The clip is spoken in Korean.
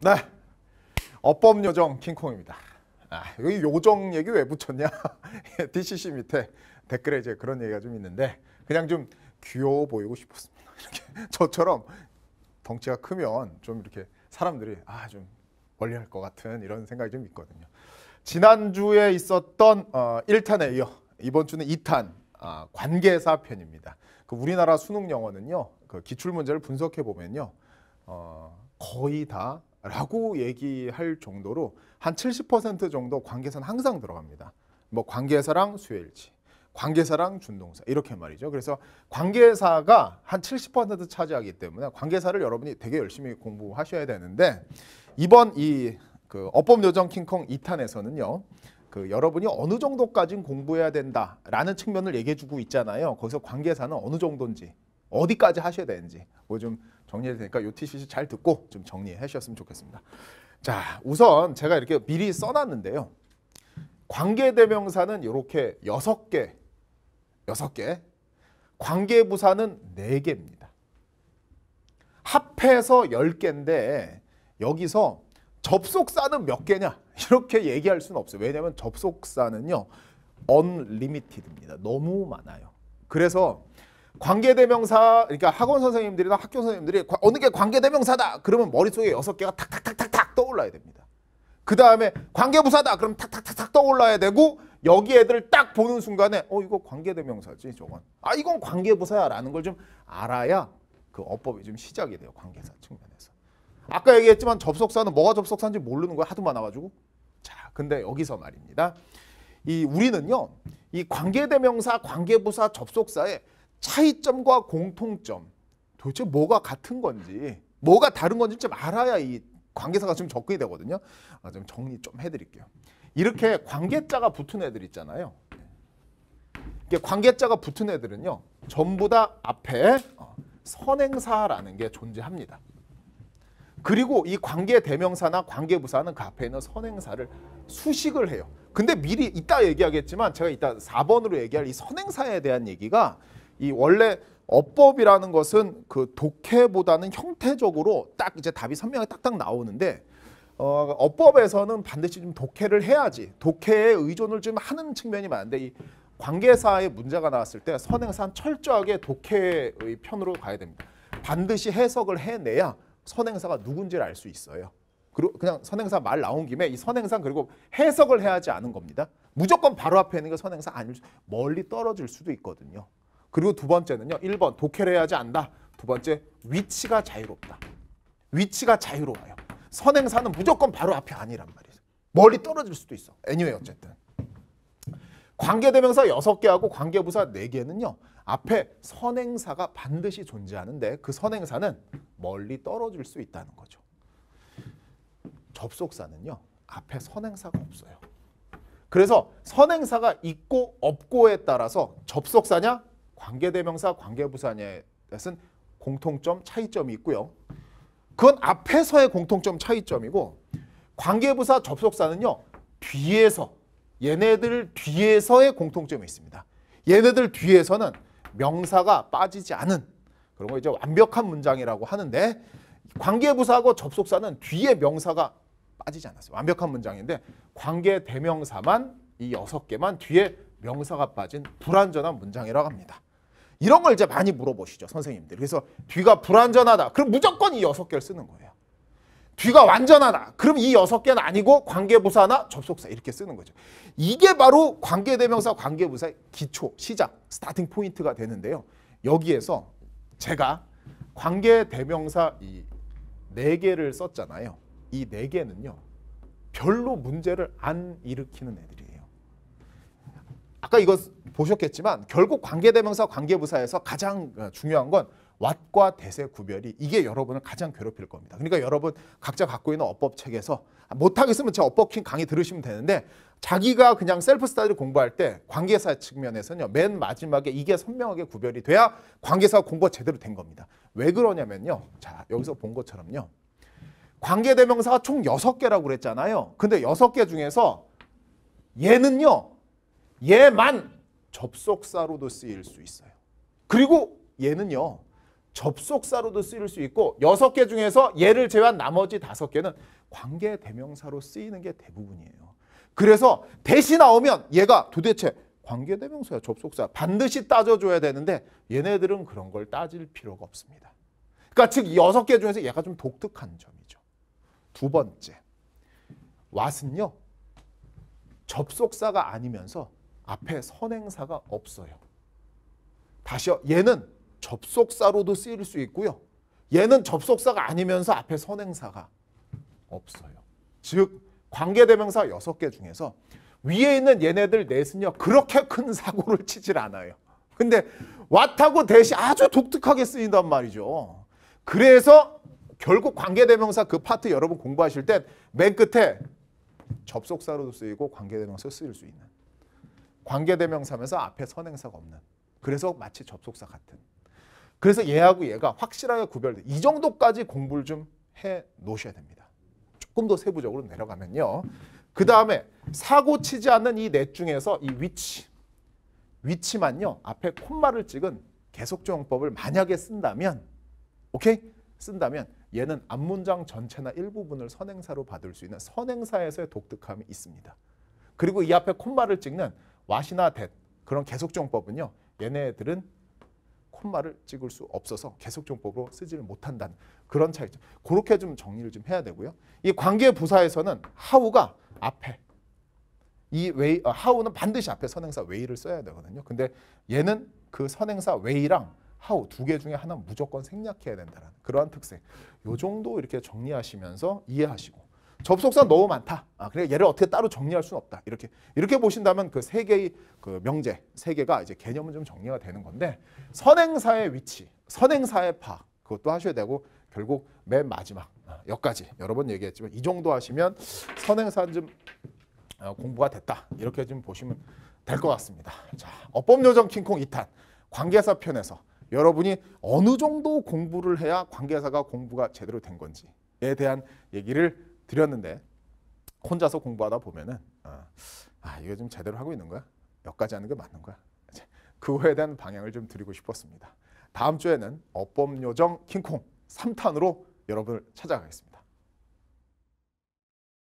네. 어법 요정 킹콩입니다. 아, 여기 요정 얘기 왜 붙였냐? DCC 밑에 댓글에 이제 그런 얘기가 좀 있는데 그냥 좀 귀여워 보이고 싶었습니다. 이렇게 저처럼 덩치가 크면 좀 이렇게 사람들이 아 좀 멀리할 것 같은 이런 생각이 좀 있거든요. 지난주에 있었던 어, 1탄에 이어 이번 주는 2탄 아, 관계사 편입니다. 그 우리나라 수능 영어는요. 그 기출 문제를 분석해 보면요. 어, 거의 다 라고 얘기할 정도로 한 70% 정도 관계사는 항상 들어갑니다. 뭐 관계사랑 수혜일치, 관계사랑 준동사 이렇게 말이죠. 그래서 관계사가 한 70% 차지하기 때문에 관계사를 여러분이 되게 열심히 공부하셔야 되는데 이번 이그 어법 요정 킹콩 2탄에서는요. 그 여러분이 어느 정도까지 공부해야 된다라는 측면을 얘기해 주고 있잖아요. 거기서 관계사는 어느 정도인지 어디까지 하셔야 되는지 뭐 좀 정리해야 되니까 요 TCC 잘 듣고 좀 정리해 셨으면 좋겠습니다. 자, 우선 제가 이렇게 미리 써놨는데요. 관계대명사는 이렇게 여섯 개, 여섯 개, 관계부사는 네 개입니다. 합해서 열 개인데 여기서 접속사는 몇 개냐 이렇게 얘기할 수는 없어요. 왜냐하면 접속사는요, u n l i m 입니다 너무 많아요. 그래서 관계대명사 그러니까 학원 선생님들이나 학교 선생님들이 어느 게 관계대명사다 그러면 머릿속에 여섯 개가 탁탁탁탁탁 떠올라야 됩니다. 그 다음에 관계부사다 그럼 탁탁탁탁 떠올라야 되고 여기 애들 딱 보는 순간에 어 이거 관계대명사지 저건 아 이건 관계부사야라는 걸 좀 알아야 그 어법이 좀 시작이 돼요 관계사 측면에서 아까 얘기했지만 접속사는 뭐가 접속사인지 모르는 거야 하도 많아가지고 자 근데 여기서 말입니다 이 우리는요 이 관계대명사 관계부사 접속사에 차이점과 공통점 도대체 뭐가 같은 건지 뭐가 다른 건지 좀 알아야 이 관계사가 좀 접근이 되거든요. 아, 좀 정리 좀 해드릴게요. 이렇게 관계자가 붙은 애들 있잖아요. 이게 관계자가 붙은 애들은요. 전부 다 앞에 어, 선행사라는 게 존재합니다. 그리고 이 관계 대명사나 관계 부사는 그 앞에 있는 선행사를 수식을 해요. 근데 미리 이따 얘기하겠지만 제가 이따 4번으로 얘기할 이 선행사에 대한 얘기가 이 원래 어법이라는 것은 그 독해보다는 형태적으로 딱 이제 답이 선명하게 딱딱 나오는데 어, 어법에서는 반드시 좀 독해를 해야지 독해에 의존을 좀 하는 측면이 많은데 이 관계사의 문제가 나왔을 때 선행사는 철저하게 독해의 편으로 가야 됩니다. 반드시 해석을 해내야 선행사가 누군지를 알 수 있어요. 그리고 그냥 선행사 말 나온 김에 이 선행사 그리고 해석을 해야지 않은 겁니다. 무조건 바로 앞에 있는 게 선행사 아닐 멀리 떨어질 수도 있거든요. 그리고 두 번째는요. 1번 독해를 해야지 안다. 두 번째 위치가 자유롭다. 위치가 자유로워요. 선행사는 무조건 바로 앞이 아니란 말이죠. 멀리 떨어질 수도 있어. 애니웨이 a 어쨌든. 관계대명사 6 개하고 관계부사 4개는요 앞에 선행사가 반드시 존재하는데 그 선행사는 멀리 떨어질 수 있다는 거죠. 접속사는요. 앞에 선행사가 없어요. 그래서 선행사가 있고 없고에 따라서 접속사냐 관계대명사, 관계부사냐에선 공통점, 차이점이 있고요. 그건 앞에서의 공통점, 차이점이고 관계부사, 접속사는요. 뒤에서 얘네들 뒤에서의 공통점이 있습니다. 얘네들 뒤에서는 명사가 빠지지 않은 그런 거 이제 완벽한 문장이라고 하는데 관계부사하고 접속사는 뒤에 명사가 빠지지 않았어요. 완벽한 문장인데 관계 대명사만 이 여섯 개만 뒤에 명사가 빠진 불완전한 문장이라고 합니다. 이런 걸 이제 많이 물어보시죠 선생님들. 그래서 뒤가 불완전하다. 그럼 무조건 이 여섯 개를 쓰는 거예요. 뒤가 완전하다. 그럼 이 여섯 개는 아니고 관계부사나 접속사 이렇게 쓰는 거죠. 이게 바로 관계대명사 관계부사의 기초, 시작, 스타팅 포인트가 되는데요. 여기에서 제가 관계대명사 이 네 개를 썼잖아요. 이 네 개는요. 별로 문제를 안 일으키는 애들이 아까 이거 보셨겠지만 결국 관계대명사 관계부사에서 가장 어, 중요한 건 왓과 대세 구별이 이게 여러분을 가장 괴롭힐 겁니다. 그러니까 여러분 각자 갖고 있는 어법 책에서 못하겠으면 제 어법킹 강의 들으시면 되는데 자기가 그냥 셀프 스타디를 공부할 때 관계사 측면에서는요. 맨 마지막에 이게 선명하게 구별이 돼야 관계사 공부가 제대로 된 겁니다. 왜 그러냐면요. 자 여기서 본 것처럼요. 관계대명사가 총 여섯 개라고 그랬잖아요. 근데 여섯 개 중에서 얘는요. 얘만 접속사로도 쓰일 수 있어요. 그리고 얘는요. 접속사로도 쓰일 수 있고 여섯 개 중에서 얘를 제외한 나머지 다섯 개는 관계 대명사로 쓰이는 게 대부분이에요. 그래서 대시 나오면 얘가 도대체 관계 대명사야 접속사 반드시 따져줘야 되는데 얘네들은 그런 걸 따질 필요가 없습니다. 그러니까 즉 여섯 개 중에서 얘가 좀 독특한 점이죠. 두 번째, 왓은요. 접속사가 아니면서 앞에 선행사가 없어요. 다시요. 얘는 접속사로도 쓰일 수 있고요. 얘는 접속사가 아니면서 앞에 선행사가 없어요. 즉 관계대명사 6개 중에서 위에 있는 얘네들 넷은요. 그렇게 큰 사고를 치질 않아요. 근데 왓하고 대시 아주 독특하게 쓰인단 말이죠. 그래서 결국 관계대명사 그 파트 여러분 공부하실 때 맨 끝에 접속사로도 쓰이고 관계대명사 쓰일 수 있는 관계대명사면서 앞에 선행사가 없는. 그래서 마치 접속사 같은. 그래서 얘하고 얘가 확실하게 구별돼. 이 정도까지 공부를 좀 해 놓으셔야 됩니다. 조금 더 세부적으로 내려가면요. 그 다음에 사고 치지 않는 이 넷 중에서 이 위치. 위치만요. 앞에 콤마를 찍은 계속적용법을 만약에 쓴다면 오케이? 쓴다면 얘는 앞문장 전체나 일부분을 선행사로 받을 수 있는 선행사에서의 독특함이 있습니다. 그리고 이 앞에 콤마를 찍는 왓이나 댓 그런 계속종법은요 얘네들은 콤마를 찍을 수 없어서 계속종법으로 쓰지를 못한다는 그런 차이죠 그렇게 좀 정리를 좀 해야 되고요. 이 관계 부사에서는 하우가 앞에 이 웨이 어, 하우는 반드시 앞에 선행사 웨이를 써야 되거든요. 근데 얘는 그 선행사 웨이랑 하우 두 개 중에 하나 무조건 생략해야 된다는 그러한 특색. 요 정도 이렇게 정리하시면서 이해하시고 접속사 너무 많다. 아, 그러 얘를 어떻게 따로 정리할 수는 없다. 이렇게 이렇게 보신다면 그 세 개의 그 명제 세 개가 이제 개념은 좀 정리가 되는 건데 선행사의 위치, 선행사의 파 그것도 하셔야 되고 결국 맨 마지막 아, 여기까지 여러 번 얘기했지만 이 정도 하시면 선행사 좀 어, 공부가 됐다 이렇게 좀 보시면 될 것 같습니다. 자, 어법요정 킹콩 2탄 관계사 편에서 여러분이 어느 정도 공부를 해야 관계사가 공부가 제대로 된 건지에 대한 얘기를 드렸는데 혼자서 공부하다 보면은 어, 아 이거 좀 제대로 하고 있는 거야? 여기까지 하는 게 맞는 거야? 그거에 대한 방향을 좀 드리고 싶었습니다. 다음 주에는 어법요정 킹콩 3탄으로 여러분을 찾아가겠습니다.